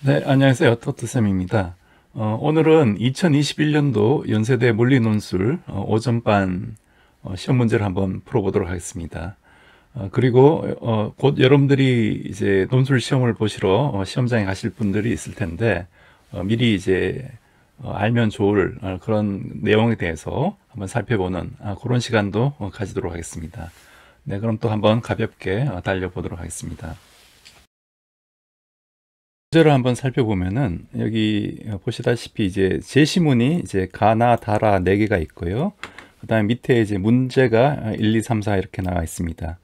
네, 안녕하세요. 토트쌤입니다. 어, 오늘은 2021년도 연세대 물리논술 어, 오전반 어, 시험 문제를 한번 풀어보도록 하겠습니다. 어, 그리고 어, 곧 여러분들이 이제 논술 시험을 보시러 어, 시험장에 가실 분들이 있을 텐데 어, 미리 이제 알면 좋을 그런 내용에 대해서 한번 살펴보는 아, 그런 시간도 가지도록 하겠습니다. 네, 그럼 또 한번 가볍게 달려보도록 하겠습니다. 구절을 한번 살펴보면은 여기 보시다시피 이제 제시문이 이제 가나 다라 네 개가 있고요. 그다음에 밑에 이제 문제가 1, 2, 3, 4 이렇게 나와 있습니다.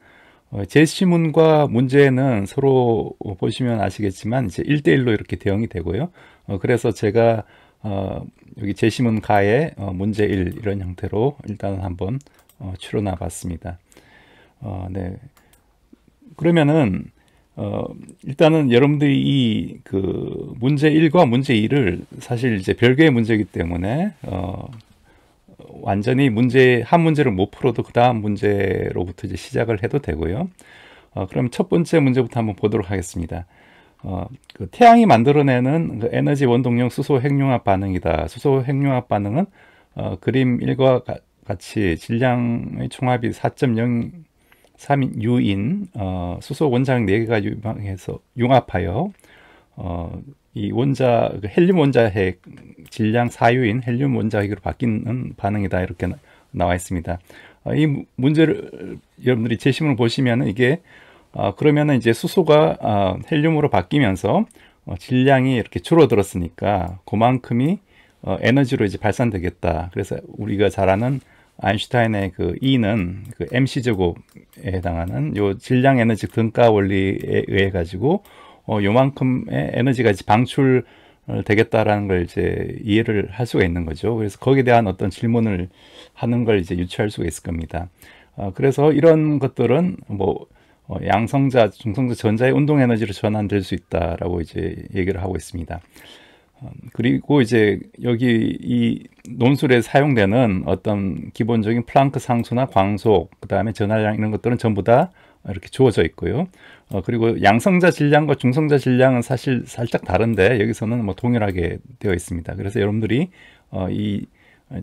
어, 제시문과 문제는 서로 보시면 아시겠지만 이제 1대1로 이렇게 대응이 되고요. 어, 그래서 제가 어, 여기 제시문 가에 문제 1 이런 형태로 일단 한번 추론나 봤습니다. 네. 그러면은 어, 일단은 여러분들이 이 그 문제 1과 문제 2를 사실 이제 별개의 문제이기 때문에 어, 완전히 문제 한 문제를 못 풀어도 그 다음 문제로부터 이제 시작을 해도 되고요. 어, 그럼 첫 번째 문제부터 한번 보도록 하겠습니다. 어, 그 태양이 만들어내는 그 에너지 원동력 수소 핵융합 반응이다. 수소 핵융합 반응은 어, 그림 1과 가, 같이 질량의 총합이 4.0 3인 유인 어, 수소 원자핵 4개가 유방해서 융합하여 어, 이 원자 그 헬륨 원자핵 질량 4유인 헬륨 원자핵으로 바뀌는 반응이다 이렇게 나, 나와 있습니다. 어, 이 문제를 여러분들이 제시문을 보시면은 이게 어, 그러면은 이제 수소가 어, 헬륨으로 바뀌면서 어, 질량이 이렇게 줄어들었으니까 그만큼이 어, 에너지로 이제 발산되겠다. 그래서 우리가 잘 아는 아인슈타인의 그 E는 그 mc 제곱에 해당하는 요 질량 에너지 근가 원리에 의해 가지고 어 요만큼의 에너지가 이제 방출 되겠다라는 걸 이제 이해를 할 수가 있는 거죠. 그래서 거기에 대한 어떤 질문을 하는 걸 이제 유추할 수가 있을 겁니다. 어, 그래서 이런 것들은 뭐 어, 양성자, 중성자 전자의 운동 에너지로 전환될 수 있다라고 이제 얘기를 하고 있습니다. 그리고 이제 여기 이 논술에 사용되는 어떤 기본적인 플랑크 상수나 광속, 그 다음에 전하량 이런 것들은 전부 다 이렇게 주어져 있고요. 어, 그리고 양성자 질량과 중성자 질량은 사실 살짝 다른데 여기서는 뭐 동일하게 되어 있습니다. 그래서 여러분들이 어, 이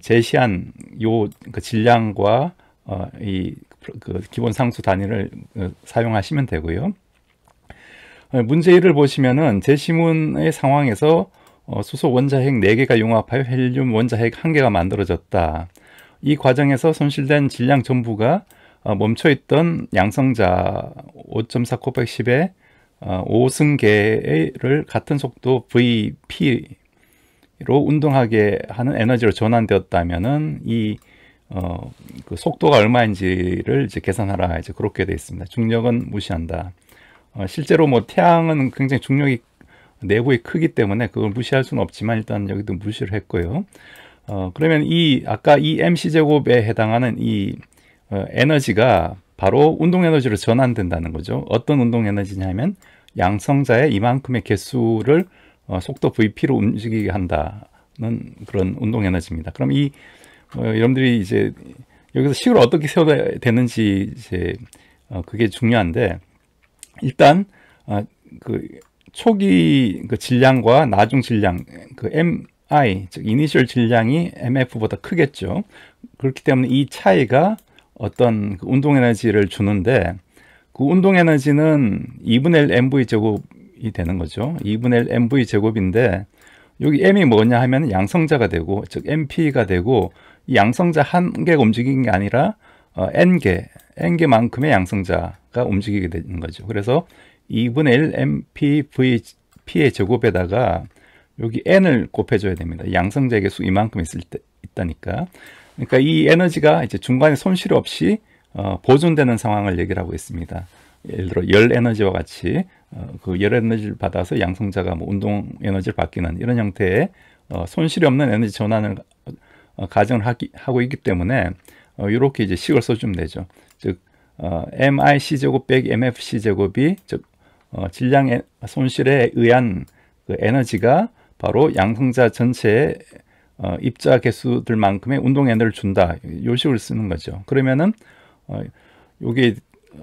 제시한 요 그 질량과 어, 이그 기본 상수 단위를 어, 사용하시면 되고요. 어, 문제 1을 보시면은 제시문의 상황에서 어, 수소 원자핵 4개가 융합하여 헬륨 원자핵 1개가 만들어졌다. 이 과정에서 손실된 질량 전부가 어, 멈춰있던 양성자 5.4 곱하기 10의 5승계를 같은 속도 VP로 운동하게 하는 에너지로 전환되었다면은 이 어, 그 속도가 얼마인지를 이제 계산하라 이제 그렇게 되어 있습니다. 중력은 무시한다. 어, 실제로 뭐 태양은 굉장히 중력이 내부의 크기 때문에 그걸 무시할 수는 없지만 일단 여기도 무시를 했고요. 어, 그러면 이 아까 이 mc 제곱에 해당하는 이 어, 에너지가 바로 운동 에너지로 전환된다는 거죠. 어떤 운동 에너지냐면 양성자의 이만큼의 개수를 어, 속도 vp로 움직이게 한다는 그런 운동 에너지입니다. 그럼 이 어, 여러분들이 이제 여기서 식을 어떻게 세워야 되는지 이제 어, 그게 중요한데 일단 어, 그 초기 그 질량과 나중 질량, 그 MI, 즉 이니셜 질량이 MF보다 크겠죠. 그렇기 때문에 이 차이가 어떤 그 운동 에너지를 주는데 그 운동 에너지는 2분의 1 MV 제곱이 되는 거죠. 2분의 1 MV 제곱인데 여기 M이 뭐냐 하면 양성자가 되고 즉 MP가 되고 이 양성자 한 개가 움직이는 게 아니라 어, N개, N개만큼의 양성자가 움직이게 되는 거죠. 그래서 2분의 1 MPVP의 제곱에다가 여기 N을 곱해줘야 됩니다. 양성자에게 수 이만큼 있을 때, 있다니까. 그러니까 이 에너지가 이제 중간에 손실 없이 어, 보존되는 상황을 얘기를 하고 있습니다. 예를 들어 열 에너지와 같이 어, 그 열 에너지를 받아서 양성자가 뭐 운동 에너지를 바뀌는 이런 형태의 어, 손실이 없는 에너지 전환을 어, 가정을 하기, 하고 있기 때문에 어, 이렇게 이제 식을 써주면 되죠. 즉 어, MIC 제곱 빼기 MFC 제곱이 즉 어, 질량 손실에 의한 그 에너지가 바로 양성자 전체의 어, 입자 개수들만큼의 운동 에너지를 준다. 요 식을 쓰는 거죠. 그러면은 어, 여기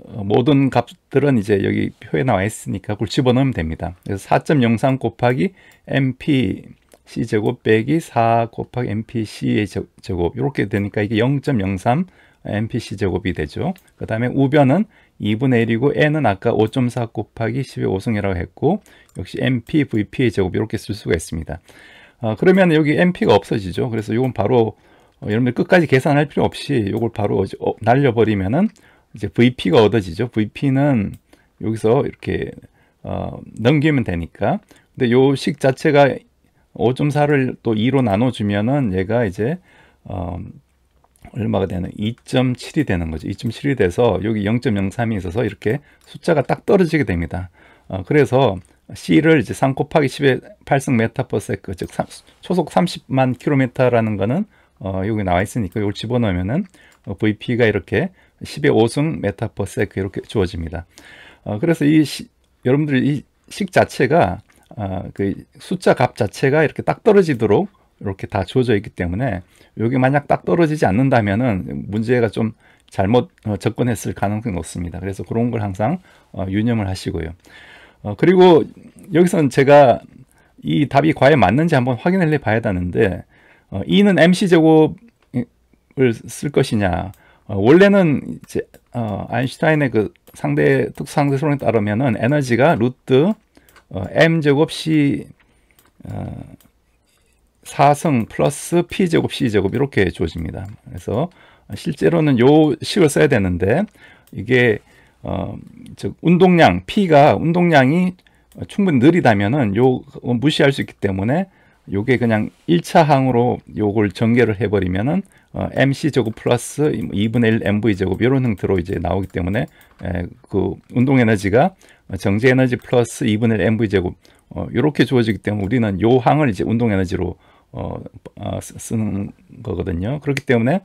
어, 모든 값들은 이제 여기 표에 나와 있으니까 그걸 집어넣으면 됩니다. 그래서 4.03 곱하기 mp c 제곱 빼기 4 곱하기 mp c의 제곱 이렇게 되니까 이게 0.03 MPC 제곱이 되죠. 그 다음에 우변은 2분의 1이고 N은 아까 5.4 곱하기 10의 5승이라고 했고 역시 MP, VP의 제곱 이렇게 쓸 수가 있습니다. 어, 그러면 여기 MP가 없어지죠. 그래서 이건 바로 어, 여러분들 끝까지 계산할 필요 없이 이걸 바로 어, 날려버리면은 이제 VP가 얻어지죠. VP는 여기서 이렇게 어, 넘기면 되니까 근데 요 식 자체가 5.4를 또 2로 나눠주면은 얘가 이제 어, 얼마가 되는 2.7이 되는 거죠. 2.7이 돼서 여기 0.03이 있어서 이렇게 숫자가 딱 떨어지게 됩니다. 어, 그래서 C를 이제 3 곱하기 10의 8승 메타퍼세크 즉 3, 초속 30만 킬로미터라는 거는 어, 여기 나와 있으니까 이걸 집어넣으면은 어, VP가 이렇게 10의 5승 메타퍼세크 이렇게 주어집니다. 어, 그래서 이 시, 여러분들이 이 식 자체가 어, 그 숫자 값 자체가 이렇게 딱 떨어지도록 이렇게 다 주어져 있기 때문에 여기 만약 딱 떨어지지 않는다면은 문제가 좀 잘못 어, 접근했을 가능성이 높습니다. 그래서 그런 걸 항상 어, 유념을 하시고요. 어, 그리고 여기서는 제가 이 답이 과연 맞는지 한번 확인을 해봐야 되는데 어, 는 MC 제곱을 쓸 것이냐 원래는 이제 아인슈타인의 그 상대 특수상대소론에 따르면은 에너지가 루트 어, m 제곱 c 사승 플러스 P제곱 C제곱 이렇게 주어집니다. 그래서 실제로는 요 식을 써야 되는데 이게 어, 즉 운동량 P가 운동량이 충분히 느리다면은 요 무시할 수 있기 때문에 요게 그냥 1차 항으로 요걸 전개를 해버리면은 어, MC 제곱 플러스 2분의 1 MV 제곱 이런 형태로 이제 나오기 때문에 에, 그 운동 에너지가 정제 에너지 플러스 2분의 1 MV 제곱 어, 이렇게 주어지기 때문에 우리는 요 항을 이제 운동 에너지로 어, 어, 쓰는 거거든요. 그렇기 때문에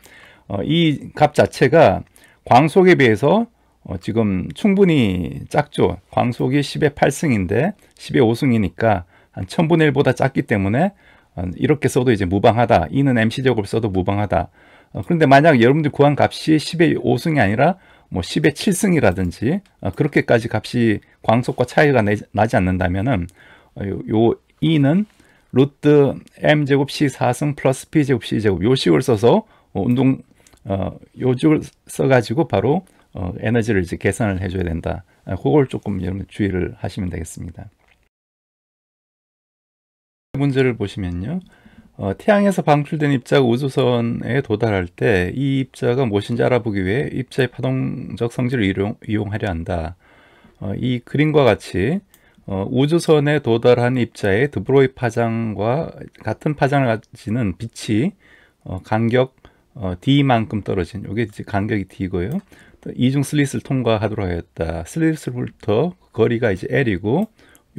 어, 이 값 자체가 광속에 비해서 어, 지금 충분히 작죠. 광속이 10의 8승인데 10의 5승이니까 한 1000분의 1보다 작기 때문에 어, 이렇게 써도 이제 무방하다. 이는 m c 적으로 써도 무방하다. 어, 그런데 만약 여러분들 구한 값이 10의 5승이 아니라 뭐 10의 7승이라든지 어, 그렇게까지 값이 광속과 차이가 나지 않는다면은 어, 요, 요 2는 루트 m제곱 c4승 플러스 p제곱 c제곱 요 식을 써서 어, 운동 어, 요식을 써가지고 바로 어, 에너지를 이제 계산을 해줘야 된다. 아, 그걸 조금 여러분 주의를 하시면 되겠습니다. 문제를 보시면요. 어, 태양에서 방출된 입자가 우주선에 도달할 때 이 입자가 무엇인지 알아보기 위해 입자의 파동적 성질을 이용, 하려 한다. 어, 이 그림과 같이 어, 우주선에 도달한 입자의 드브로이 파장과 같은 파장을 가지는 빛이 어, 간격 어, D만큼 떨어진 이게 간격이 D고요. 이중 슬릿을 통과하도록 하였다. 슬릿으로부터 거리가 이제 L이고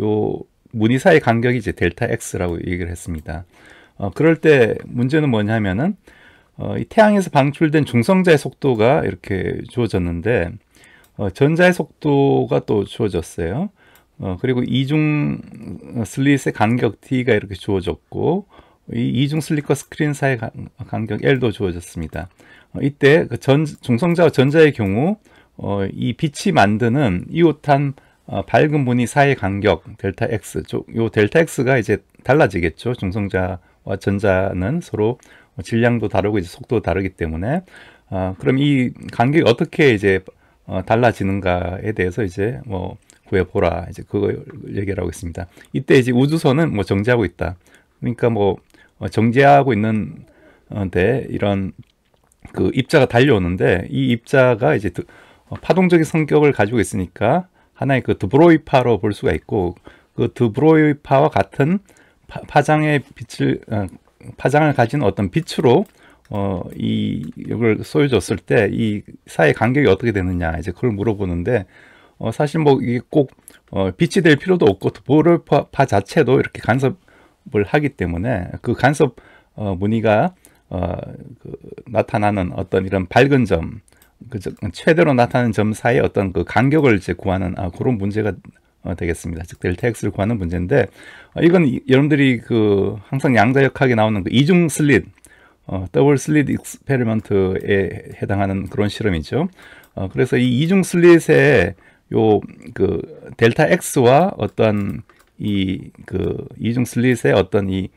요 무늬 사이 간격이 이제 델타 X라고 얘기를 했습니다. 어, 그럴 때 문제는 뭐냐면은 어, 이 태양에서 방출된 중성자의 속도가 이렇게 주어졌는데 어, 전자의 속도가 또 주어졌어요. 어, 그리고 이중 슬릿의 간격 D가 이렇게 주어졌고 이 이중 슬릿과 스크린 사이 간격 L도 주어졌습니다. 어, 이때 그 전, 중성자와 전자의 경우 어, 이 빛이 만드는 이오탄 어, 밝은 분이 사이 간격 델타 X 요 델타 X가 이제 달라지겠죠. 중성자와 전자는 서로 질량도 다르고 이제 속도도 다르기 때문에 어, 그럼 이 간격이 어떻게 이제 어, 달라지는가에 대해서 이제 뭐 구해보라. 이제 그걸 얘기를 하고 있습니다. 이때 이제 우주선은 뭐 정지하고 있다. 그러니까 뭐 어, 정지하고 있는 어, 데 이런 그 입자가 달려오는데 이 입자가 이제 어, 파동적인 성격을 가지고 있으니까 하나의 그 드브로이파로 볼 수가 있고 그 드브로이파와 같은 파장의 빛을 파장을 가진 어떤 빛으로 어, 이, 이걸 쏘여줬을 때 이 사이 간격이 어떻게 되느냐, 이제 그걸 물어보는데, 어, 사실 뭐 이게 꼭 어, 빛이 될 필요도 없고 보를파 자체도 이렇게 간섭을 하기 때문에 그 간섭 어, 무늬가 어, 그 나타나는 어떤 이런 밝은 점, 그 최대로 나타나는 점 사이에 어떤 그 간격을 이제 구하는 아, 그런 문제가 어, 되겠습니다. 즉 델타 x를 구하는 문제인데 어, 이건 여러분들이 그 항상 양자역학에 나오는 그 이중 슬릿 어, 더블 슬릿 익스페리먼트에 해당하는 그런 실험이죠. 어, 그래서 이 이중 슬릿의 요그 델타 X와 어떤 이그 이중 슬릿의 어떤 이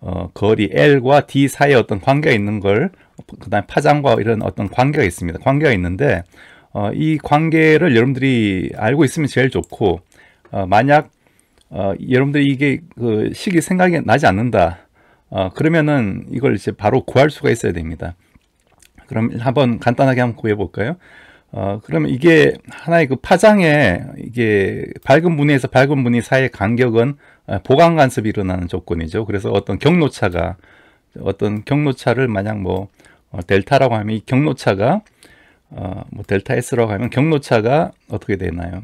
어, 거리 L과 D 사이에 어떤 관계가 있는 걸, 그 다음에 파장과 이런 어떤 관계가 있습니다. 관계가 있는데, 어, 이 관계를 여러분들이 알고 있으면 제일 좋고, 어, 만약, 어, 여러분들이 이게 그 식이 생각이 나지 않는다. 어, 그러면은 이걸 이제 바로 구할 수가 있어야 됩니다. 그럼 한번 간단하게 한번 구해볼까요? 어, 그러면 이게 하나의 그 파장에 이게 밝은 무늬에서 밝은 무늬 사이의 간격은 어, 보강 간섭이 일어나는 조건이죠. 그래서 어떤 경로차가 어떤 경로차를 만약 뭐 어, 델타라고 하면 이 경로차가 어, 뭐 델타 S라고 하면 경로차가 어떻게 되나요?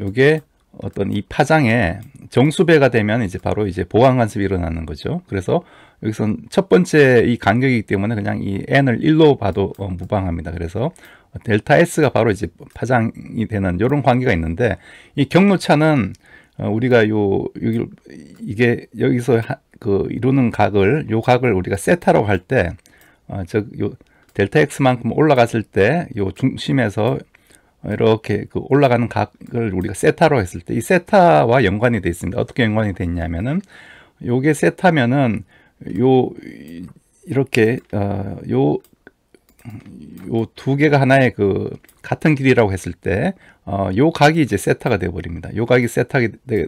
요게 어떤 이 파장에 정수배가 되면 이제 바로 이제 보강 간섭이 일어나는 거죠. 그래서 여기선 첫 번째 이 간격이기 때문에 그냥 이 n을 1로 봐도 어, 무방합니다. 그래서 델타 s가 바로 이제 파장이 되는 이런 관계가 있는데 이 경로차는 어, 우리가 요 여기 이게 여기서 하, 그 이루는 각을 요 각을 우리가 세타로 할 때저요 어, 델타 x만큼 올라갔을 때 요 중심에서 이렇게 그 올라가는 각을 우리가 세타로 했을 때 이 세타와 연관이 돼 있습니다. 어떻게 연관이 돼냐면은 요게 세타면은 요 이렇게 어, 요 요 두 개가 하나의 그 같은 길이라고 했을 때요 어, 각이 이제 세타가 되어 버립니다. 요 각이 세타가 되,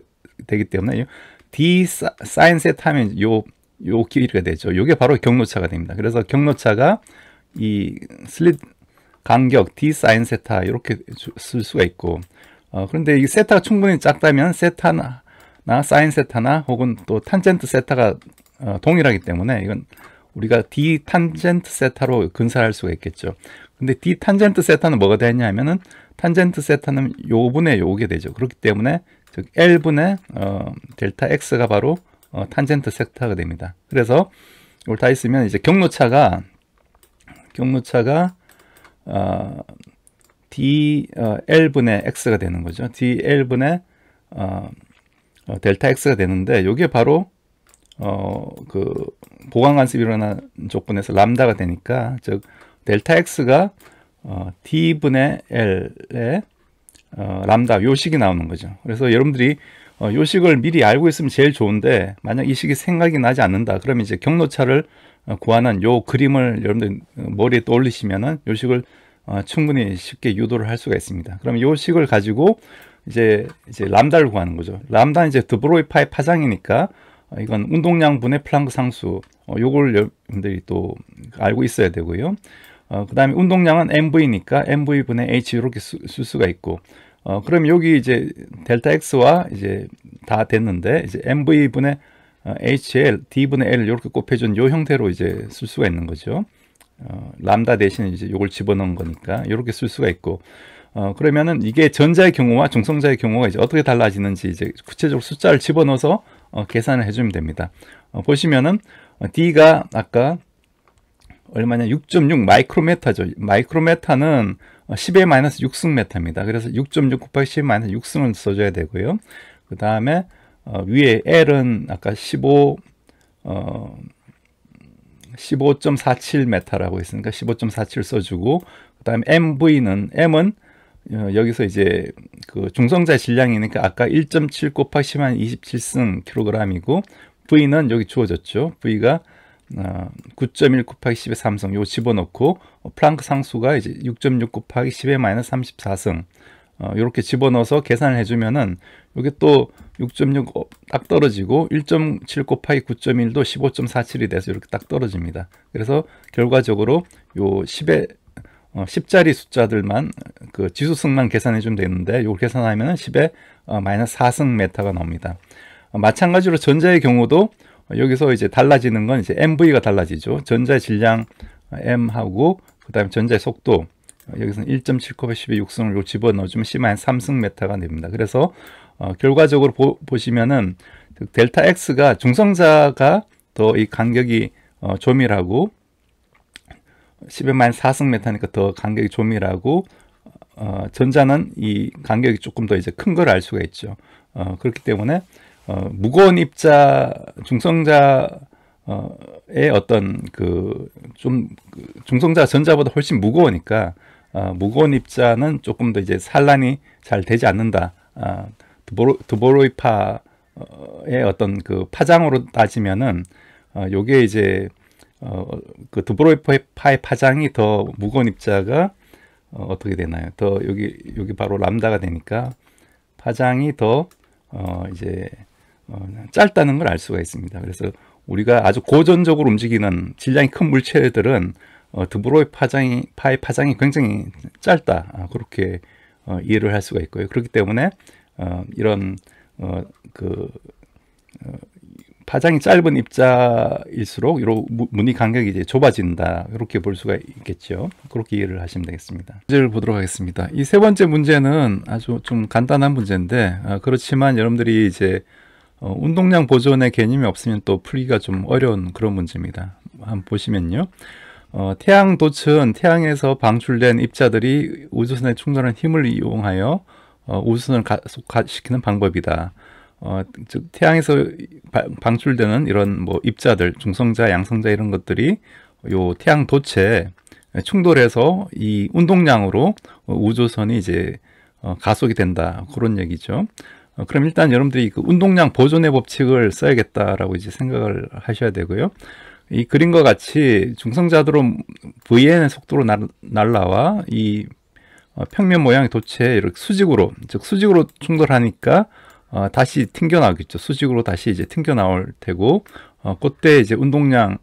기 때문에 d 사인 세타 하면 요 요 길이가 되죠. 요게 바로 경로차가 됩니다. 그래서 경로차가 이 슬릿 간격 d 사인 세타 이렇게 쓸 수가 있고 어, 그런데 이 세타가 충분히 작다면 세타나 사인 세타나 혹은 또 탄젠트 세타가 어, 동일하기 때문에 이건 우리가 d 탄젠트 세타로 근사할 수가 있겠죠. 근데 d 탄젠트 세타는 뭐가 되냐면은 탄젠트 세타는 요분의 요게 되죠. 그렇기 때문에 즉 l분의 어, 델타 x가 바로 어, 탄젠트 세타가 됩니다. 그래서 이걸 다 있으면 이제 경로차가 경로차가 어, d 어, l 분의 x가 되는 거죠. d l 분의 어, 델타 x가 되는데 이게 바로 어, 그 보강 관습이 일어난 조건에서 람다가 되니까 즉 델타 x가 어, d분의 l에 어, 람다 요식이 나오는 거죠. 그래서 여러분들이 어, 요식을 미리 알고 있으면 제일 좋은데 만약 이 식이 생각이 나지 않는다 그러면 이제 경로차를 어, 구하는 요 그림을 여러분들 머리에 떠올리시면은 요식을 어, 충분히 쉽게 유도를 할 수가 있습니다. 그럼 요식을 가지고 이제 이제 람다를 구하는 거죠. 람다는 이제 드브로이파의 파장이니까 어, 이건 운동량 분의 플랑크 상수 어, 요걸 여러분들이 또 알고 있어야 되고요 어, 그 다음에 운동량은 mv니까 mv분의 h 이렇게 수, 쓸 수가 있고 어, 그럼 여기 이제 델타 x와 이제 다 됐는데 이제 mv분의 어, hl, d분의 l 이렇게 곱해준 요 형태로 이제 쓸 수가 있는 거죠 어, 람다 대신에 이제 요걸 집어넣은 거니까 이렇게 쓸 수가 있고 어, 그러면은 이게 전자의 경우와 중성자의 경우가 이제 어떻게 달라지는지 이제 구체적으로 숫자를 집어넣어서 어, 계산을 해주면 됩니다. 어, 보시면은 어, D가 아까 얼마냐 6.6 마이크로메타죠. 마이크로메타는 10의 어, 마이너스 6승메타입니다. 그래서 6.6 곱하기 10의 마이너스 6승을 써줘야 되고요. 그 다음에 어, 위에 L은 아까 15 어, 15.47 메타라고 했으니까 15.47 써주고 그 다음에 MV는 M은 어, 여기서 이제 그 중성자 질량이니까 그 아까 1.7 곱하기 10한 27승 킬로그램이고 V는 여기 주어졌죠. V가 9.1 어, 곱하기 10의 3승 요 집어넣고 어, 플랑크 상수가 이제 6.6 곱하기 10의 마이너스 34승 어, 이렇게 집어넣어서 계산을 해주면은 이게 또 6.6딱 어, 떨어지고 1.7 곱하기 9.1도 15.47이 돼서 이렇게 딱 떨어집니다. 그래서 결과적으로 요 10의 10자리 어, 숫자들만 그 지수승만 계산해 주면 되는데 이걸 계산하면 10에 어, 마이너스 4승 메타가 나옵니다. 어, 마찬가지로 전자의 경우도 여기서 이제 달라지는 건 이제 MV가 달라지죠. 전자의 질량 어, M하고 그다음에 전자의 속도 어, 여기서는 1.7컵에 10의 6승을 집어넣어주면 C-3승 메타가 됩니다. 그래서 어, 결과적으로 보, 시면은 그 델타 X가 중성자가 더 이 간격이 어, 조밀하고 11만 4승 메타니까 더 간격이 조밀하고 어, 전자는 이 간격이 조금 더 이제 큰 걸 알 수가 있죠. 어, 그렇기 때문에 어, 무거운 입자 중성자 의 어, 어떤 그좀 그 중성자 전자보다 훨씬 무거우니까 어, 무거운 입자는 조금 더 이제 산란이 잘 되지 않는다. 아, 두보로 드보로이파의 어떤 그 파장으로 따지면은 어, 요게 이제 어그 두브로이파의 파장이 더 무거운 입자가 어, 어떻게 되나요? 더 여기 여기 바로 람다가 되니까 파장이 더 어, 이제 어, 짧다는 걸 알 수가 있습니다. 그래서 우리가 아주 고전적으로 움직이는 질량이 큰 물체들은 어, 드브로이 파장이 파의 파장이 굉장히 짧다 아, 그렇게 어, 이해를 할 수가 있고요. 그렇기 때문에 어, 이런 어, 그 어, 파장이 짧은 입자일수록 이런 무늬 간격이 이제 좁아진다 이렇게 볼 수가 있겠죠 그렇게 이해를 하시면 되겠습니다 문제를 보도록 하겠습니다 이 세 번째 문제는 아주 좀 간단한 문제인데 아, 그렇지만 여러분들이 이제 어, 운동량 보존의 개념이 없으면 또 풀기가 좀 어려운 그런 문제입니다 한번 보시면요 어, 태양 돛은 태양에서 방출된 입자들이 우주선에 충전한 힘을 이용하여 어, 우주선을 가속시키는 방법이다 어, 즉 태양에서 방출되는 이런 뭐 입자들, 중성자, 양성자 이런 것들이 요 태양 도체에 충돌해서 이 운동량으로 우주선이 이제 어, 가속이 된다 그런 얘기죠. 어, 그럼 일단 여러분들이 그 운동량 보존의 법칙을 써야겠다라고 이제 생각을 하셔야 되고요. 이 그림과 같이 중성자들은 vn의 속도로 날, 날라와 이 어, 평면 모양의 도체에 이렇게 수직으로 즉 수직으로 충돌하니까 어, 다시 튕겨 나오겠죠. 수직으로 다시 이제 튕겨 나올 테고, 어, 그때 이제 운동량,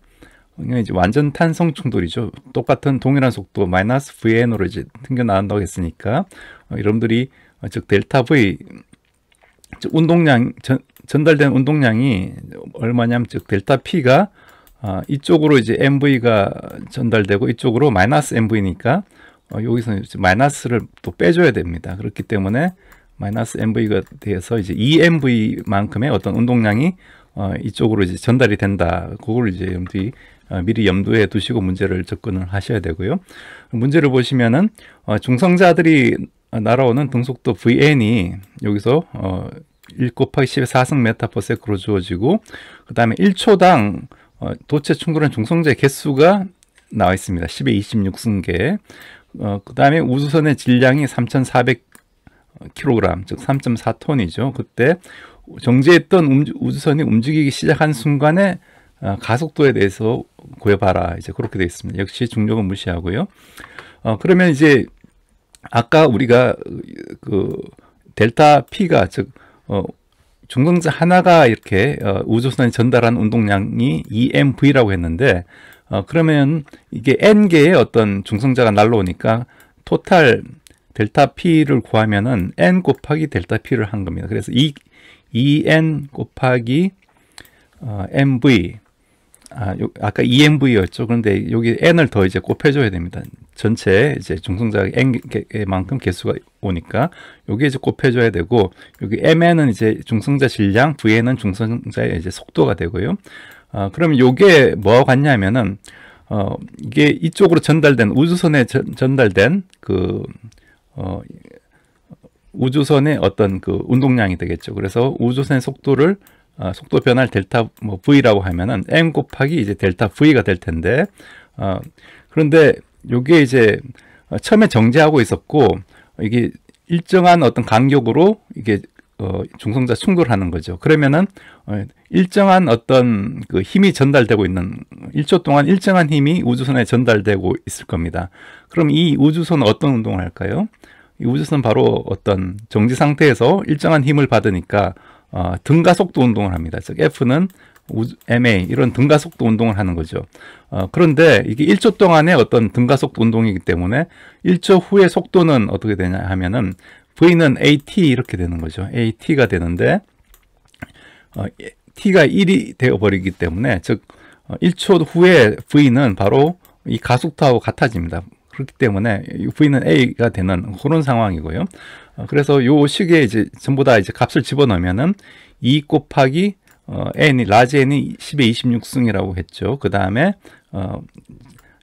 이제 완전 탄성 충돌이죠. 똑같은 동일한 속도 마이너스 VN으로 이제 튕겨 나온다고 했으니까, 어, 여러분들이, 어, 즉, 델타 V, 즉, 운동량, 전, 전달된 운동량이 얼마냐면, 즉, 델타 P가, 어, 이쪽으로 이제 MV가 전달되고, 이쪽으로 마이너스 MV니까, 어, 여기서 마이너스를 또 빼줘야 됩니다. 그렇기 때문에, 마이너스 MV가 되어서 이제 EMV만큼의 어떤 운동량이 어, 이쪽으로 이제 전달이 된다. 그걸 이제 염두에 어, 미리 염두에 두시고 문제를 접근을 하셔야 되고요. 문제를 보시면은 어, 중성자들이 날아오는 등속도 VN이 여기서 어, 1 곱하기 1 4승 메타퍼세크로 주어지고 그 다음에 1초당 어, 도체 충돌한 중성자의 개수가 나와 있습니다. 10의 26승계 어, 그 다음에 우주선의 질량이 3,400 킬로그램, 즉 3.4톤이죠. 그때 정지했던 우주선이 움직이기 시작한 순간에 아, 가속도에 대해서 구해봐라 이제 그렇게 되어 있습니다. 역시 중력은 무시하고요. 어, 그러면 이제 아까 우리가 그 델타 P가 즉 어, 중성자 하나가 이렇게 어, 우주선이 전달한 운동량이 EMV라고 했는데 어, 그러면 이게 n 개의 어떤 중성자가 날라오니까 토탈 델타 P를 구하면은 N 곱하기 델타 P를 한 겁니다. 그래서 이, e, n 곱하기 어, MV 아, 요, 아까 EMV였죠. 그런데 여기 N을 더 이제 곱해줘야 됩니다. 전체 이제 중성자 N만큼 개수가 오니까 여기 이제 곱해줘야 되고 여기 MN은 이제 중성자 질량, VN은 중성자의 이제 속도가 되고요. 아, 그럼 요게 뭐와 같냐면은 어, 이게 이쪽으로 전달된 우주선에 전, 달된그 어, 우주선의 어떤 그 운동량이 되겠죠. 그래서 우주선 속도를 어, 속도 변화 델타 뭐 V라고 하면은 m 곱하기 이제 델타 V가 될 텐데 어, 그런데 요게 이제 처음에 정제하고 있었고 이게 일정한 어떤 간격으로 이게 그 중성자 충돌하는 거죠. 그러면은 어, 일정한 어떤 그 힘이 전달되고 있는 1초 동안 일정한 힘이 우주선에 전달되고 있을 겁니다. 그럼 이 우주선은 어떤 운동을 할까요? 이우주선 바로 어떤 정지 상태에서 일정한 힘을 받으니까 어, 등가속도 운동을 합니다. 즉 F는 우주, MA 이런 등가속도 운동을 하는 거죠. 어, 그런데 이게 1초 동안의 어떤 등가속도 운동이기 때문에 1초 후의 속도는 어떻게 되냐 하면은 V는 AT 이렇게 되는 거죠. AT가 되는데 어, 예, T가 1이 되어버리기 때문에 즉 1초 어, 후에 V는 바로 이 가속도하고 같아집니다. 그렇기 때문에 V는 A가 되는 그런 상황이고요. 어, 그래서 요 식에 이제 전부 다 이제 값을 집어넣으면은 2 e 곱하기 어, N이 라지 N이 10의 26승이라고 했죠. 그 다음에 어,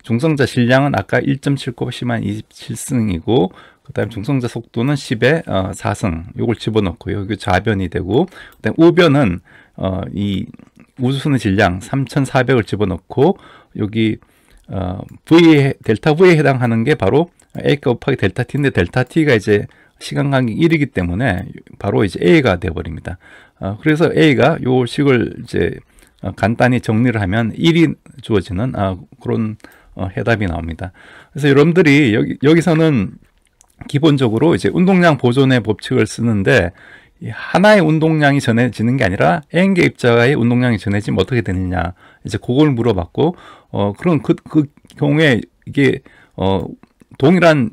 중성자 질량은 아까 1.7곱하시 27승이고 그다음 중성자 속도는 10에 어, 4승 요걸 집어넣고 여기 좌변이 되고 그다음 우변은 어, 이 우주선의 질량 3,400을 집어넣고 여기 어, V 델타 V에 해당하는 게 바로 A가 곱하기 델타 T인데 델타 T가 이제 시간 간격 1이기 때문에 바로 이제 A가 되어버립니다. 어, 그래서 A가 요 식을 이제 어, 간단히 정리를 하면 1이 주어지는 아, 그런 어, 해답이 나옵니다. 그래서 여러분들이 여기, 여기서는 기본적으로 이제 운동량 보존의 법칙을 쓰는데 하나의 운동량이 전해지는 게 아니라 N개 입자의 운동량이 전해지면 어떻게 되느냐 이제 그걸 물어봤고 어 그런 그, 그 경우에 이게 어 동일한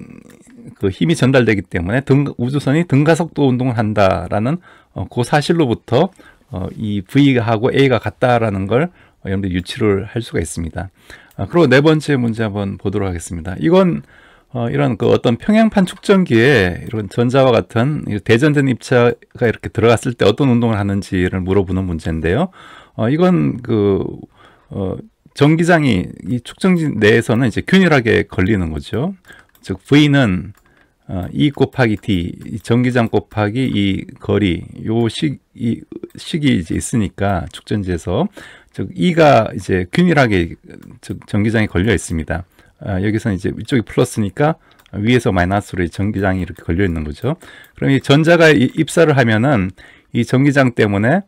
그 힘이 전달되기 때문에 등, 우주선이 등가속도 운동을 한다라는 어, 그 사실로부터 어, 이 V하고 A가 같다라는 걸 어, 여러분들 유치를할 수가 있습니다. 아, 그리고 네 번째 문제 한번 보도록 하겠습니다. 이건 어, 이런 그 어떤 평양판 축전기에 이런 전자와 같은 대전된 입자가 이렇게 들어갔을 때 어떤 운동을 하는지를 물어보는 문제인데요. 어, 이건 그, 어, 전기장이 이 축전기 내에서는 이제 균일하게 걸리는 거죠. 즉, V는 어, E 곱하기 D, 전기장 곱하기 이 e 거리, 요 식, 이 식이 이제 있으니까 축전지에서 즉 E가 이제 균일하게 즉 전기장이 걸려 있습니다. 아, 여기서는 이제 위쪽이 플러스니까 위에서 마이너스로 전기장이 이렇게 걸려 있는 거죠. 그럼 이 전자가 입사를 하면은 이 전기장 때문에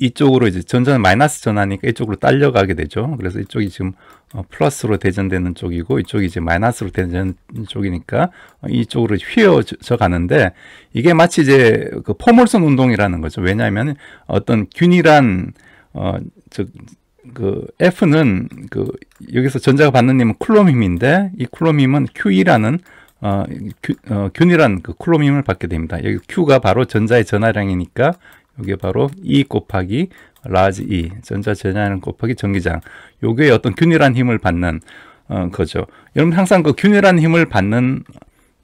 이쪽으로 이제 전자는 마이너스 전하니까 이쪽으로 딸려가게 되죠. 그래서 이쪽이 지금 어, 플러스로 대전되는 쪽이고 이쪽이 이제 마이너스로 대전 쪽이니까 어, 이쪽으로 휘어져 가는데 이게 마치 이제 그 포물선 운동이라는 거죠. 왜냐하면 어떤 균일한 어즉 그 F는 그 여기서 전자가 받는 힘은 쿨롬힘인데 이 쿨롬힘은 Q라는 어, 규, 어, 균일한 그 쿨롬힘을 받게 됩니다. 여기 Q가 바로 전자의 전하량이니까 이게 바로 E 곱하기 라지 E 전자 전하량 곱하기 전기장 요게 어떤 균일한 힘을 받는 어, 거죠. 여러분 항상 그 균일한 힘을 받는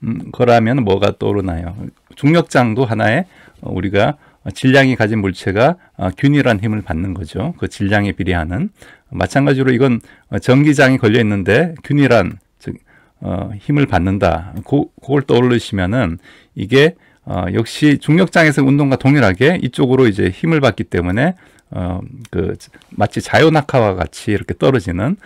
음, 거라면 뭐가 떠오르나요? 중력장도 하나의 어, 우리가 어, 질량이 가진 물체가 어, 균일한 힘을 받는 거죠. 그 질량에 비례하는. 마찬가지로 이건 어, 전기장이 걸려 있는데 균일한 즉 힘을 받는다. 고, 그걸 떠올리시면은 이게 역시 중력장에서 운동과 동일하게 이쪽으로 이제 힘을 받기 때문에 그 마치 자유낙하와 같이 이렇게 떨어지는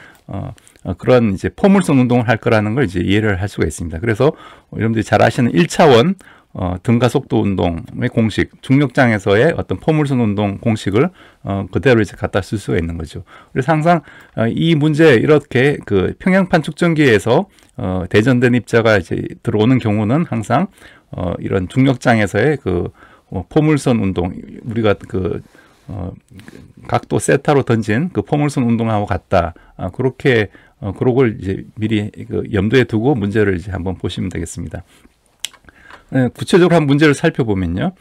그런 이제 포물선 운동을 할 거라는 걸 이제 이해를 할 수가 있습니다. 그래서 여러분들이 잘 아시는 1차원 어, 등가 속도 운동의 공식, 중력장에서의 어떤 포물선 운동 공식을 어, 그대로 이제 갖다 쓸 수가 있는 거죠. 그래서 항상 어, 이 문제 이렇게 그 평양판 측정기에서 어, 대전된 입자가 이제 들어오는 경우는 항상 어, 이런 중력장에서의 그 어, 포물선 운동 우리가 그 어, 각도 세타로 던진 그 포물선 운동하고 같다. 아, 그렇게 어, 그걸 이제 미리 그 염두에 두고 문제를 이제 한번 보시면 되겠습니다. 예, 구체적으로 한 문제를 살펴보면요.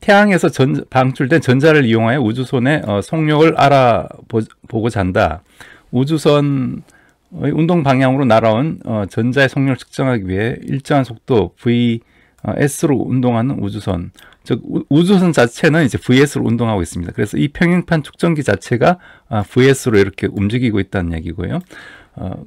태양에서 전, 방출된 전자를 이용하여 우주선의 어, 속력을 알아보고 잔다. 우주선의 운동 방향으로 날아온 어, 전자의 속력을 측정하기 위해 일정한 속도 vs로 운동하는 우주선. 즉 우주선 자체는 이제 vs로 운동하고 있습니다. 그래서 이 평행판 측정기 자체가 아, vs로 이렇게 움직이고 있다는 얘기고요. 어,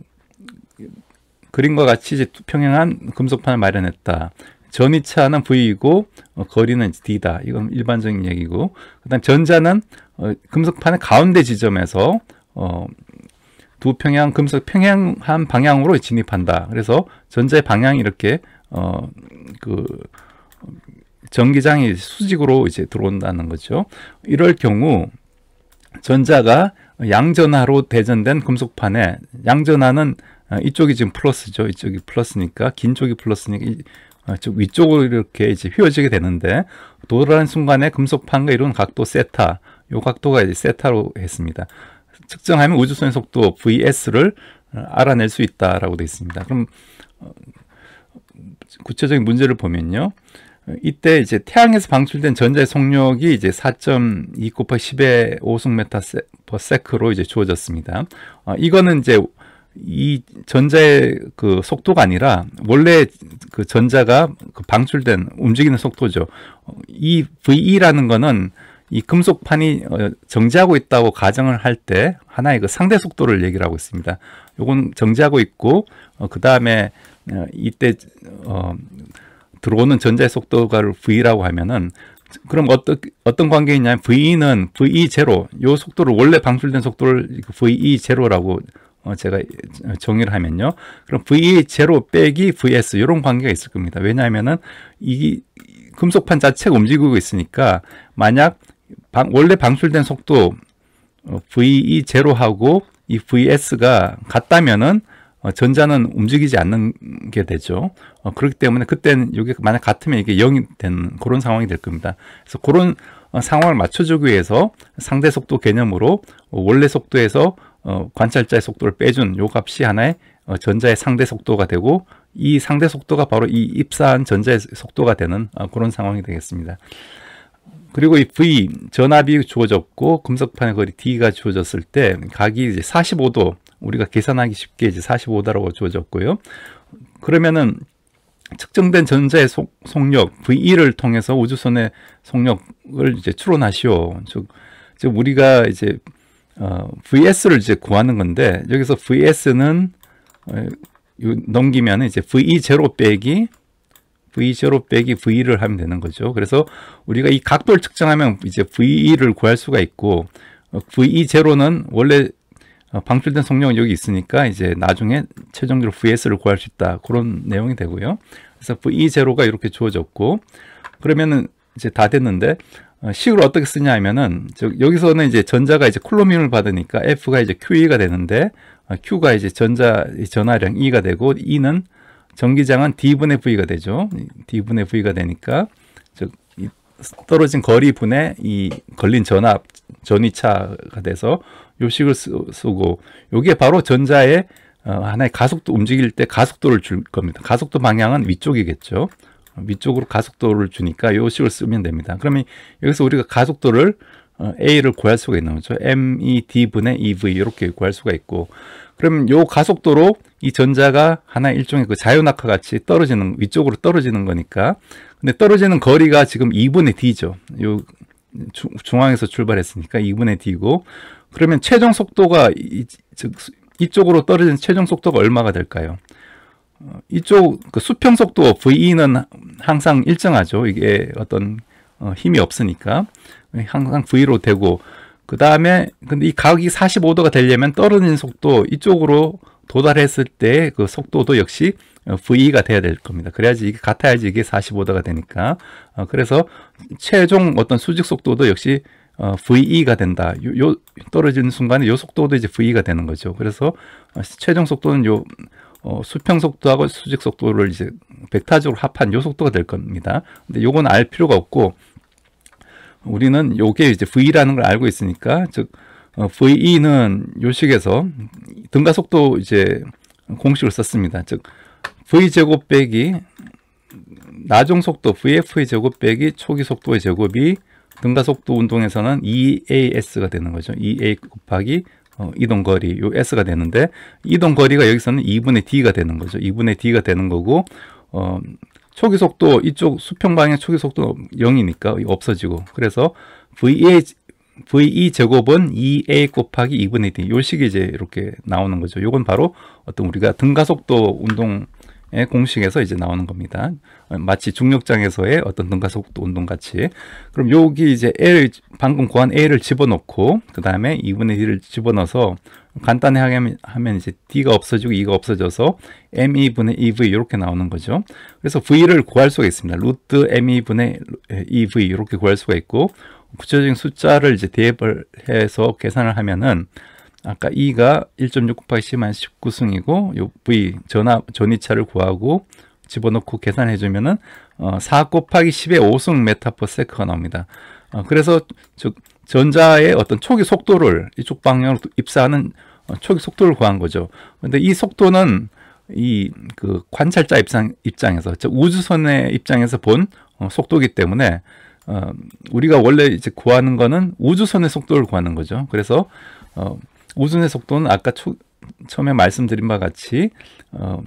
그림과 같이 이제 평행한 금속판을 마련했다. 전이차는 V이고 어, 거리는 D다. 이건 일반적인 얘기고 그다음 전자는 어, 금속판의 가운데 지점에서 어, 두 평양 금속 평행한 방향으로 진입한다. 그래서 전자의 방향이 이렇게 어그 전기장이 수직으로 이제 들어온다는 거죠. 이럴 경우 전자가 양전하로 대전된 금속판에 양전하는 아, 이쪽이 지금 플러스죠. 이쪽이 플러스니까 긴 쪽이 플러스니까 이, 쪽 아, 위쪽으로 이렇게 이제 휘어지게 되는데 도달하는 순간에 금속판과 이런 각도 세타 요 각도가 이제 세타로 했습니다. 측정하면 우주선의 속도 vs를 알아낼 수 있다라고 되어 있습니다. 그럼 어, 구체적인 문제를 보면요. 이때 이제 태양에서 방출된 전자의 속력이 이제 4.2 곱하기 10의 5승 메타 세, 퍼 세크로 이제 주어졌습니다. 어, 이거는 이제 이 전자의 그 속도가 아니라 원래 그 전자가 그 방출된 움직이는 속도죠. 이 VE라는 거는 이 금속판이 어, 정지하고 있다고 가정을 할 때 하나의 그 상대 속도를 얘기를 하고 있습니다. 요건 정지하고 있고 어, 그 다음에 어, 이때 어, 들어오는 전자의 속도가를 V라고 하면은 그럼 어떤 어떤 관계이냐면 V는 v 제로 요 속도를 원래 방출된 속도를 v 로라고 어, 제가 정의를 하면요. 그럼 V0 빼기 VS 이런 관계가 있을 겁니다. 왜냐하면은 이 금속판 자체가 움직이고 있으니까 만약 방, 원래 방출된 속도 어, V0하고 e 이 VS가 같다면은 어, 전자는 움직이지 않는 게 되죠. 그렇기 때문에 그때는 이게 만약 같으면 이게 0이 되는 그런 상황이 될 겁니다. 그래서 그런 상황을 맞춰주기 위해서 상대 속도 개념으로 원래 속도에서 어, 관찰자의 속도를 빼준 요 값이 하나의 어, 전자의 상대 속도가 되고 이 상대 속도가 바로 이 입사한 전자의 속도가 되는 어, 그런 상황이 되겠습니다. 그리고 이 V 전압이 주어졌고 금속판의 거리 D가 주어졌을 때 각이 이제 45도 우리가 계산하기 쉽게 이제 45도라고 주어졌고요. 그러면은 측정된 전자의 속, 속력 V를 통해서 우주선의 속력을 이제 추론하시오. 즉, 즉 우리가 이제 어, vs를 이제 구하는 건데 여기서 vs는 어, 넘기면 이제 v0 빼기 v0 빼기 v를 하면 되는 거죠. 그래서 우리가 이 각도를 측정하면 이제 v1을 구할 수가 있고 어, v0는 원래 어, 방출된 성령은 여기 있으니까 이제 나중에 최종적으로 vs를 구할 수 있다. 그런 내용이 되고요. 그래서 v0가 이렇게 주어졌고 그러면은 이제 다 됐는데 어, 식으로 어떻게 쓰냐 하면은 여기서는 이제 전자가 이제 콜롬미움을 받으니까 F가 이제 QE가 되는데 어, Q가 이제 전자 전하량 E가 되고 E는 전기장은 D분의 V가 되죠. D분의 V가 되니까 즉 떨어진 거리분의 이 걸린 전압 전위차가 돼서 요식을 쓰고 요게 바로 전자의 어, 하나의 가속도 움직일 때 가속도를 줄 겁니다. 가속도 방향은 위쪽이겠죠. 위쪽으로 가속도를 주니까 요식으로 쓰면 됩니다. 그러면 여기서 우리가 가속도를 어, A를 구할 수가 있는 거죠. MED분의 EV 이렇게 구할 수가 있고 그럼 요 가속도로 이 전자가 하나 일종의 그 자유낙하 같이 떨어지는 위쪽으로 떨어지는 거니까 근데 떨어지는 거리가 지금 2분의 D죠. 요 중앙에서 출발했으니까 2분의 D고 그러면 최종 속도가 이, 즉 이쪽으로 떨어지는 최종 속도가 얼마가 될까요? 어, 이쪽 그 수평 속도 V는 항상 일정하죠. 이게 어떤 어, 힘이 없으니까 항상 V로 되고 그 다음에 근데 이 각이 45도가 되려면 떨어진 속도 이쪽으로 도달했을 때 그 속도도 역시 어, V가 돼야 될 겁니다. 그래야지 이게 같아야지 이게 45도가 되니까 어, 그래서 최종 어떤 수직 속도도 역시 어, VE가 된다. 요, 요 떨어지는 순간에 요 속도도 이제 V가 되는 거죠. 그래서 어, 최종 속도는 요 어, 수평 속도하고 수직 속도를 이제 벡터적으로 합한 요 속도가 될 겁니다. 근데 요건 알 필요가 없고 우리는 요게 이제 V라는 걸 알고 있으니까 즉 어, VE는 요식에서 등가 속도 이제 공식을 썼습니다. 즉 V 제곱 빼기 나중 속도 VF의 제곱 빼기 초기 속도의 제곱이 등가 속도 운동에서는 EAS가 되는 거죠. EA 곱하기 어, 이동 거리, 요 S가 되는데, 이동 거리가 여기서는 2분의 D가 되는 거죠. 2분의 D가 되는 거고, 어, 초기 속도, 이쪽 수평방향 초기 속도 0이니까 없어지고, 그래서 VA, VE 제곱은 2A e 곱하기 2분의 D. 요 식이 이제 이렇게 나오는 거죠. 요건 바로 어떤 우리가 등가속도 운동 공식에서 이제 나오는 겁니다. 마치 중력장에서의 어떤 등가 속도 운동 같이. 그럼 여기 이제 l 방금 구한 A를 집어넣고, 그 다음에 2분의 D를 집어넣어서 간단하게 하면 이제 D가 없어지고 e 가 없어져서 M2분의 EV 이렇게 나오는 거죠. 그래서 V를 구할 수가 있습니다. 루트 M2분의 e EV 이렇게 구할 수가 있고, 구체적인 숫자를 이제 대입을 해서 계산을 하면은 아까 E가 1.6 곱하기 C 19승이고 요 V 전화 전이차를 구하고 집어넣고 계산해 주면은 어, 4 곱하기 10의 5승 메타퍼세크가 나옵니다. 어, 그래서 즉 전자의 어떤 초기 속도를 이쪽 방향으로 입사하는 어, 초기 속도를 구한 거죠. 근데 이 속도는 이그 관찰자 입장 입장에서 즉 우주선의 입장에서 본 어, 속도기 이 때문에 어, 우리가 원래 이제 구하는 거는 우주선의 속도를 구하는 거죠. 그래서 어, 우순의 속도는 아까 초, 처음에 말씀드린 바와 같이 어,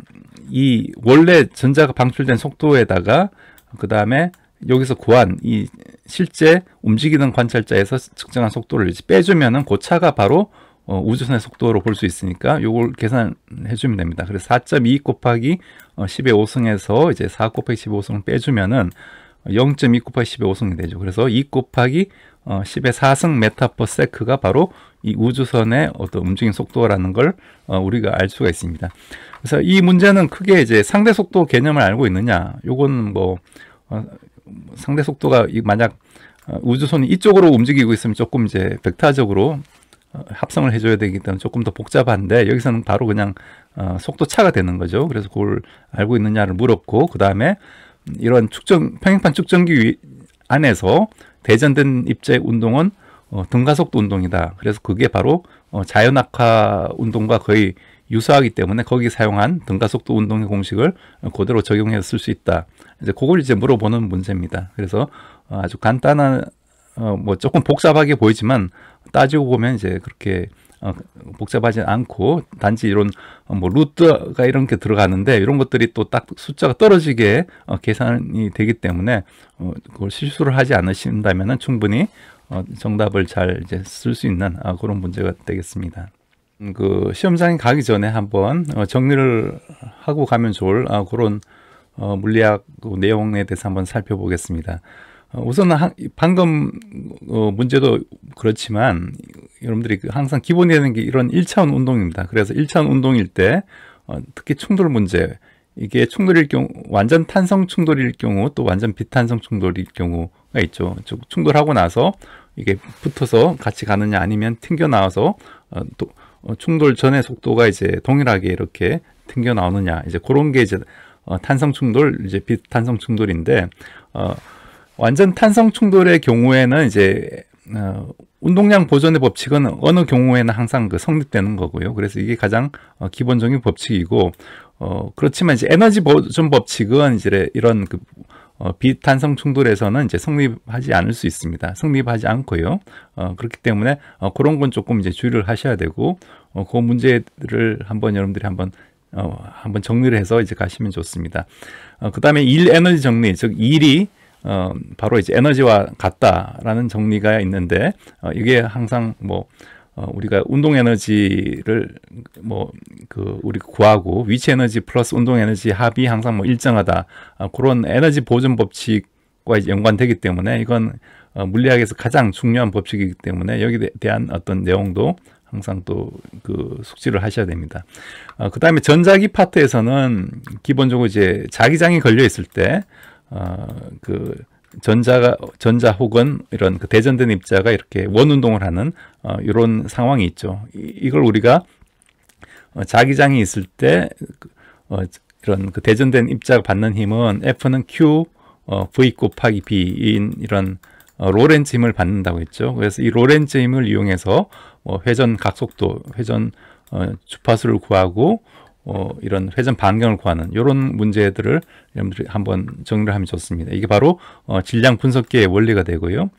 이 원래 전자가 방출된 속도에다가 그 다음에 여기서 구한이 실제 움직이는 관찰자에서 측정한 속도를 빼주면은 고 그 차가 바로 어, 우주선의 속도로 볼 수 있으니까 요걸 계산해 주면 됩니다. 그래서 4.2 곱하기 10의 어, 5승에서 이제 4 곱하기 1 5승을 빼주면은 0.2 곱하기 10의 5승이 되죠. 그래서 2 곱하기 어, 10의 4승 메타퍼세크가 바로 이 우주선의 어떤 움직임 속도라는 걸 어, 우리가 알 수가 있습니다. 그래서 이 문제는 크게 이제 상대 속도 개념을 알고 있느냐, 요건 뭐 어, 상대 속도가 만약 어, 우주선이 이쪽으로 움직이고 있으면 조금 이제 벡터적으로 어, 합성을 해줘야 되기 때문에 조금 더 복잡한데 여기서는 바로 그냥 어, 속도 차가 되는 거죠. 그래서 그걸 알고 있느냐를 물었고 그 다음에 이런 축정 평행판 축정기 안에서 대전된 입자의 운동은 어, 등가속도 운동이다. 그래서 그게 바로 어, 자연낙하 운동과 거의 유사하기 때문에 거기 사용한 등가속도 운동의 공식을 그대로 적용해 쓸수 있다. 이제 그걸 이제 물어보는 문제입니다. 그래서 어, 아주 간단한 어, 뭐 조금 복잡하게 보이지만 따지고 보면 이제 그렇게 어, 복잡하지 않고 단지 이런 어, 뭐 루트가 이런 게 들어가는데 이런 것들이 또 딱 숫자가 떨어지게 어, 계산이 되기 때문에 어, 그걸 실수를 하지 않으신다면 충분히 어, 정답을 잘 이제 쓸수 있는 아, 그런 문제가 되겠습니다. 음, 그 시험장에 가기 전에 한번 어, 정리를 하고 가면 좋을 아, 그런 어, 물리학 그 내용에 대해서 한번 살펴보겠습니다. 어, 우선 방금 어, 문제도 그렇지만 여러분들이 그 항상 기본이 되는 게 이런 1차원 운동입니다. 그래서 1차원 운동일 때 어, 특히 충돌 문제 이게 충돌일 경우 완전 탄성 충돌일 경우 또 완전 비탄성 충돌일 경우가 있죠. 즉 충돌하고 나서 이게 붙어서 같이 가느냐 아니면 튕겨 나와서 또 충돌 전의 속도가 이제 동일하게 이렇게 튕겨 나오느냐 이제 그런 게 이제 탄성 충돌 이제 비탄성 충돌인데 어 완전 탄성 충돌의 경우에는 이제 어, 운동량 보존의 법칙은 어느 경우에나 항상 그 성립되는 거고요. 그래서 이게 가장 어, 기본적인 법칙이고 어, 그렇지만 이제 에너지 보존 법칙은 이제 이런 그 어, 비탄성 충돌에서는 이제 성립하지 않을 수 있습니다. 성립하지 않고요. 어, 그렇기 때문에 어, 그런 건 조금 이제 주의를 하셔야 되고 어, 그 문제를 한번 여러분들이 한번 어, 한번 정리를 해서 이제 가시면 좋습니다. 어, 그 다음에 일 에너지 정리, 즉 일이 어, 바로 이제 에너지와 같다라는 정리가 있는데 어, 이게 항상 뭐 어, 우리가 운동 에너지를 뭐 그 우리 구하고 위치 에너지 플러스 운동 에너지 합이 항상 뭐 일정하다 어, 그런 에너지 보존 법칙과 이제 연관되기 때문에 이건 어, 물리학에서 가장 중요한 법칙이기 때문에 여기에 대한 어떤 내용도 항상 또 그 숙지를 하셔야 됩니다. 어, 그 다음에 전자기 파트에서는 기본적으로 이제 자기장이 걸려 있을 때 어그 아, 전자가 전자 혹은 이런 그 대전된 입자가 이렇게 원 운동을 하는 어, 이런 상황이 있죠. 이, 걸 우리가 어, 자기장이 있을 때 그, 어, 이런 그 대전된 입자가 받는 힘은 F는 Q 어, V 곱하기 B인 이런 어, 로렌츠 힘을 받는다고 했죠. 그래서 이 로렌츠 힘을 이용해서 어, 회전 각속도, 회전 어, 주파수를 구하고 어, 이런 회전 반경을 구하는 이런 문제들을 여러분들이 한번 정리를 하면 좋습니다. 이게 바로 어, 질량 분석기의 원리가 되고요.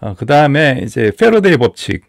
어, 그 다음에 이제 페러데이 법칙,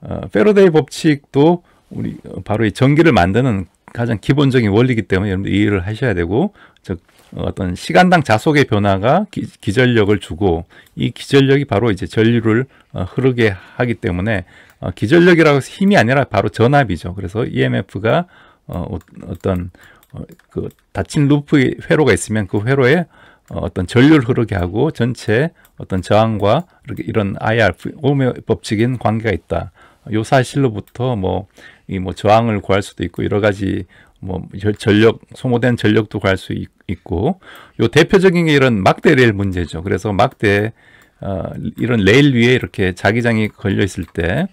어, 페러데이 법칙도 우리 어, 바로 이 전기를 만드는 가장 기본적인 원리이기 때문에 여러분들 이해를 하셔야 되고, 즉 어, 어떤 시간당 자속의 변화가 기, 절력을 주고 이 기절력이 바로 이제 전류를 어, 흐르게 하기 때문에 어, 기절력이라고 해서 힘이 아니라 바로 전압이죠. 그래서 EMF가 어, 어, 어떤 어, 그 닫힌 루프의 회로가 있으면 그 회로에 어, 어떤 전류를 흐르게 하고 전체 어떤 저항과 이렇게 이런 IR 오메 법칙인 관계가 있다. 요 사실로부터 뭐이뭐 뭐 저항을 구할 수도 있고 여러 가지 뭐 전력 소모된 전력도 구할 수 있고 요 대표적인 게 이런 막대 레일 문제죠. 그래서 막대 어, 이런 레일 위에 이렇게 자기장이 걸려 있을 때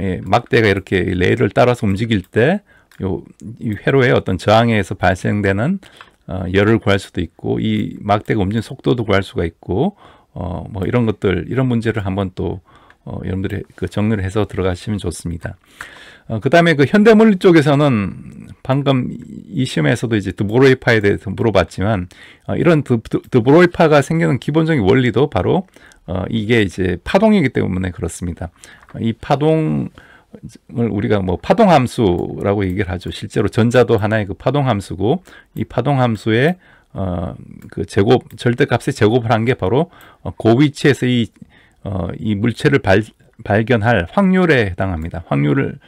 예, 막대가 이렇게 레일을 따라서 움직일 때 요, 이 회로의 어떤 저항에서 발생되는 어, 열을 구할 수도 있고 이 막대가 움직이는 속도도 구할 수가 있고 어, 뭐 이런 것들 이런 문제를 한번 또 어, 여러분들이 그 정리를 해서 들어가시면 좋습니다. 어, 그다음에 그 현대물리 쪽에서는 방금 이 시험에서도 이제 드보로이파에 대해서 물어봤지만 어, 이런 드, 드 보로이파가 생기는 기본적인 원리도 바로 어, 이게 이제 파동이기 때문에 그렇습니다. 이 파동 우리가 뭐 파동 함수라고 얘기를 하죠. 실제로 전자도 하나의 그 파동 함수고 이 파동 함수의 어, 그 제곱 절대값의 제곱을 한 게 바로 어, 고위치에서 이, 어, 이 물체를 발, 발견할 확률에 해당합니다. 확률을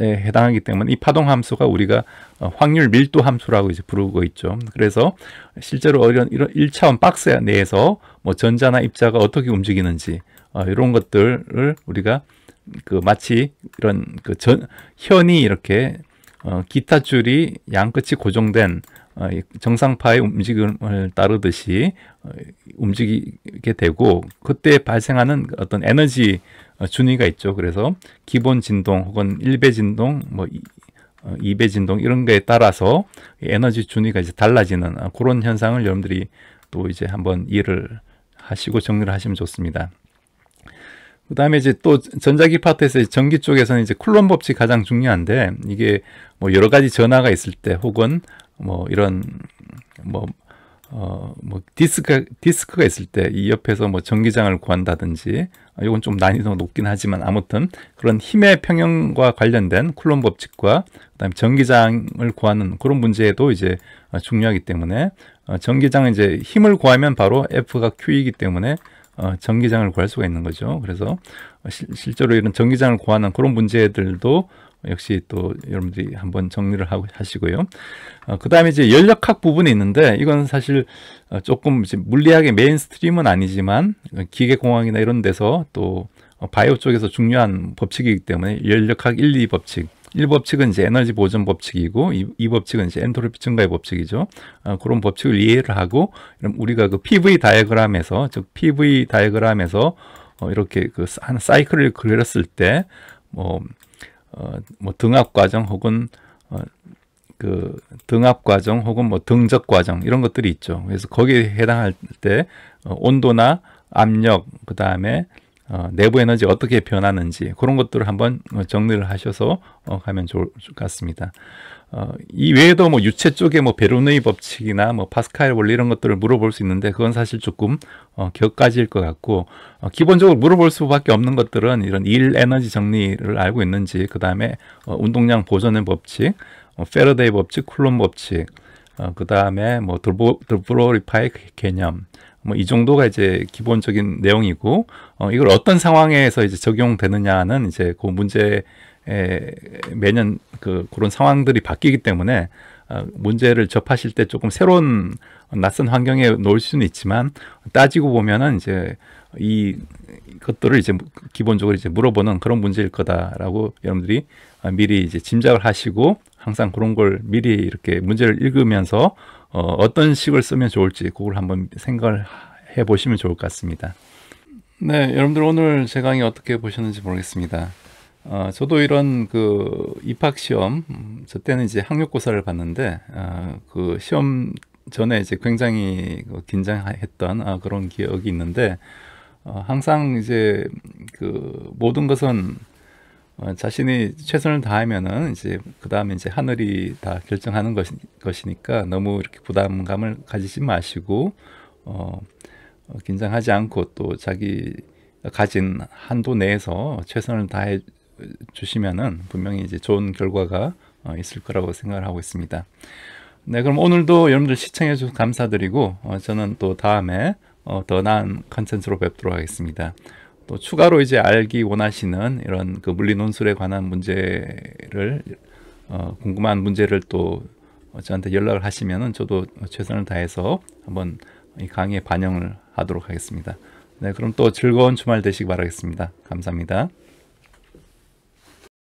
에 해당하기 때문에 이 파동 함수가 우리가 어, 확률 밀도 함수라고 이제 부르고 있죠. 그래서 실제로 이런 이런 1차원 박스 내에서 뭐 전자나 입자가 어떻게 움직이는지 어, 이런 것들을 우리가 그 마치 이런 그 전, 현이 이렇게 어, 기타 줄이 양끝이 고정된 어, 정상파의 움직임을 따르듯이 어, 움직이게 되고 그때 발생하는 어떤 에너지 어, 준위가 있죠. 그래서 기본 진동 혹은 1배 진동 뭐 2배 어, 진동 이런 거에 따라서 에너지 준위가 이제 달라지는 아, 그런 현상을 여러분들이 또 이제 한번 이해를 하시고 정리를 하시면 좋습니다. 그 다음에 이제 또 전자기 파트에서 전기 쪽에서는 이제 쿨럼 법칙 가장 중요한데 이게 뭐 여러 가지 전화가 있을 때 혹은 뭐 이런 뭐 어, 뭐, 디스크, 디스크가 있을 때 이 옆에서 뭐 전기장을 구한다든지, 이건 좀 난이도가 높긴 하지만 아무튼 그런 힘의 평형과 관련된 쿨롬 법칙과 그다음에 전기장을 구하는 그런 문제도 이제 중요하기 때문에 어, 전기장은 이제 힘을 구하면 바로 F가 Q이기 때문에 어, 전기장을 구할 수가 있는 거죠. 그래서 시, 실제로 이런 전기장을 구하는 그런 문제들도 역시 또 여러분들이 한번 정리를 하고 하시고요. 어, 그 다음에 이제 열역학 부분이 있는데 이건 사실 어, 조금 물리학의 메인스트림은 아니지만 기계공학이나 이런 데서 또 바이오 쪽에서 중요한 법칙이기 때문에 열역학 1, 2 법칙 1법칙은 이제 에너지 보존 법칙이고 2, 법칙은 이제 엔트로피 증가의 법칙이죠. 어, 그런 법칙을 이해를 하고 우리가 그 PV 다이어그램에서 즉 PV 다이어그램에서 어, 이렇게 그 한 사이클을 그렸을 때 뭐 어, 뭐 등압 과정 혹은 어, 그 등압 과정 혹은 뭐 등적 과정 이런 것들이 있죠. 그래서 거기에 해당할 때 어, 온도나 압력 그다음에 어, 내부 에너지 어떻게 변하는지 그런 것들을 한번 정리를 하셔서 어, 가면 좋을 것 같습니다. 어, 이 외에도 뭐 유체 쪽에 뭐 베르누이 법칙이나 뭐 파스칼 원리 이런 것들을 물어볼 수 있는데 그건 사실 조금 어, 격까지일 것 같고 어, 기본적으로 물어볼 수밖에 없는 것들은 이런 일 에너지 정리를 알고 있는지 그 다음에 어, 운동량 보존의 법칙, 어, 페러데이 법칙, 쿨론 법칙, 어, 그 다음에 뭐 드브로리파의 개념, 뭐이 정도가 이제 기본적인 내용이고 어, 이걸 어떤 상황에서 이제 적용되느냐는 이제 그 문제 에, 매년 그 그런 상황들이 바뀌기 때문에 어, 문제를 접하실 때 조금 새로운 낯선 환경에 놓을 수는 있지만 따지고 보면은 이제 이 것들을 이제 기본적으로 이제 물어보는 그런 문제일 거다라고 여러분들이 어, 미리 이제 짐작을 하시고 항상 그런 걸 미리 이렇게 문제를 읽으면서 어, 어떤 식을 쓰면 좋을지 그걸 한번 생각을 해 보시면 좋을 것 같습니다. 네, 여러분들 오늘 제 강의 어떻게 보셨는지 모르겠습니다. 어, 저도 이런 그 입학 시험, 음, 저 때는 이제 학력고사를 봤는데 어, 그 시험 전에 이제 굉장히 그 긴장했던 아, 그런 기억이 있는데 어, 항상 이제 그 모든 것은 어, 자신이 최선을 다하면은 이제 그 다음에 이제 하늘이 다 결정하는 것이, 것이니까 너무 이렇게 부담감을 가지지 마시고 어, 어 긴장하지 않고 또 자기 가진 한도 내에서 최선을 다해 주시면은 분명히 이제 좋은 결과가 어, 있을 거라고 생각을 하고 있습니다. 네, 그럼 오늘도 여러분들 시청해 주셔서 감사드리고 어, 저는 또 다음에 어, 더 나은 컨텐츠로 뵙도록 하겠습니다. 또 추가로 이제 알기 원하시는 이런 그 물리 논술에 관한 문제를 어, 궁금한 문제를 또 저한테 연락을 하시면은 저도 최선을 다해서 한번 이 강의에 반영을 하도록 하겠습니다. 네, 그럼 또 즐거운 주말 되시기 바라겠습니다. 감사합니다.